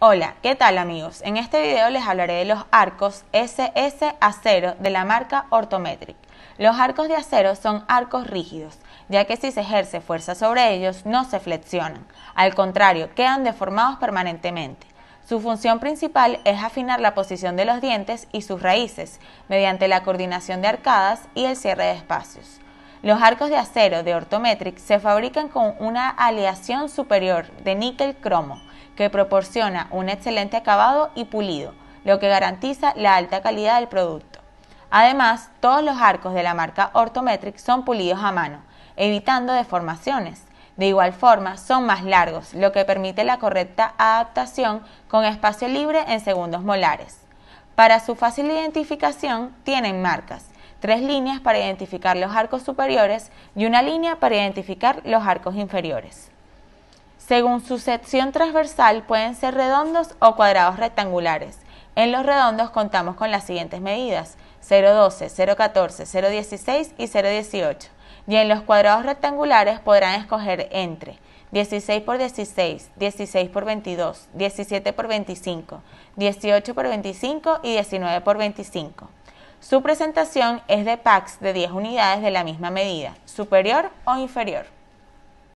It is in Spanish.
Hola, ¿qué tal amigos? En este video les hablaré de los arcos SS acero de la marca Ortometric. Los arcos de acero son arcos rígidos, ya que si se ejerce fuerza sobre ellos no se flexionan, al contrario, quedan deformados permanentemente. Su función principal es afinar la posición de los dientes y sus raíces mediante la coordinación de arcadas y el cierre de espacios. Los arcos de acero de Ortometric se fabrican con una aleación superior de níquel cromo que proporciona un excelente acabado y pulido, lo que garantiza la alta calidad del producto. Además, todos los arcos de la marca Ortometric son pulidos a mano, evitando deformaciones. De igual forma, son más largos, lo que permite la correcta adaptación con espacio libre en segundos molares. Para su fácil identificación, tienen marcas tres líneas para identificar los arcos superiores y una línea para identificar los arcos inferiores. Según su sección transversal pueden ser redondos o cuadrados rectangulares. En los redondos contamos con las siguientes medidas 012, 014, 016 y 018. Y en los cuadrados rectangulares podrán escoger entre 16 por 16, 16 por 22, 17 por 25, 18 por 25 y 19 por 25. Su presentación es de packs de 10 unidades de la misma medida, superior o inferior.